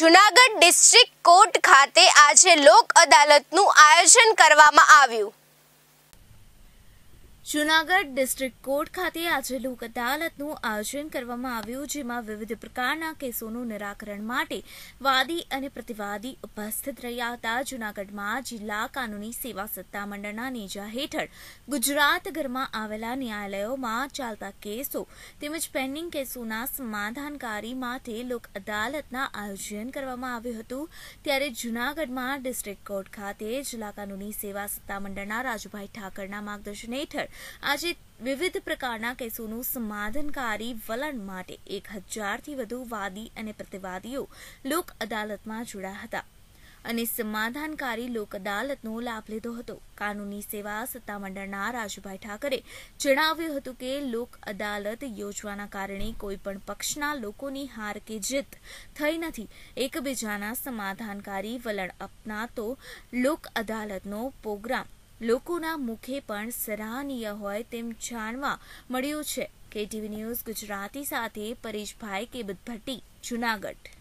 Junagadh district court ખાતે આજે લોક અદાલતનું આયોજન કરવામાં આવ્યું જૂનાગઢ ડિસ્ટ્રિક્ટ કોર્ટ ખાતે આજે લોક અદાલતનું આયોજન કરવામાં આવ્યું જેમાં વિવિધ પ્રકારના કેસોનું નિરાકરણ માટે વાદી અને પ્રતિવાદી ઉપસ્થિત રહ્યા હતા જૂનાગઢમાં જિલ્લા કાનૂની સેવા સત્તામંડળના મંડળના નેજા હેઠળ ગુજરાતભરમાં આવેલા ન્યાયાલયોમાં ચાલતા કેસો તેમજ પેન્ડિંગ કેસોના સમાધાનકારી માટે લોક અદાલતના આયોજન કરવામાં આવ્યું હતું ત્યારે જૂનાગઢમાં ડિસ્ટ્રિક્ટ કોર્ટ ખાતે જિલ્લા કાનૂની સેવા સત્તામંડળના રાજુભાઈ ઠાકરના માર્ગદર્શન હેઠળ આજે વિવિધ પ્રકારના કેસોનું સમાધાનકારી વલણ માટે એક હજારથી વધુ વાદી અને પ્રતિવાદીઓ લોક અદાલતમાં જોડાયા હતા અને સમાધાનકારી લોક અદાલતનો લાભ લીધો હતો કાનૂની સેવા સત્તામંડળના રાજુભાઈ ઠાકરે જણાવ્યું હતું કે લોક અદાલત યોજવાના કારણે કોઈપણ પક્ષના લોકોની હાર કે જીત થઈ નથી એકબીજાના સમાધાનકારી વલણ અપનાતો લોક અદાલતનો પ્રોગ્રામ લોકોના મુખે પણ સરાહનીય હોય તેમ જાણવા મળ્યું છે કેટીવી ન્યૂઝ ગુજરાતી સાથે પરેશભાઈ કેબત ભટ્ટી જુનાગઢ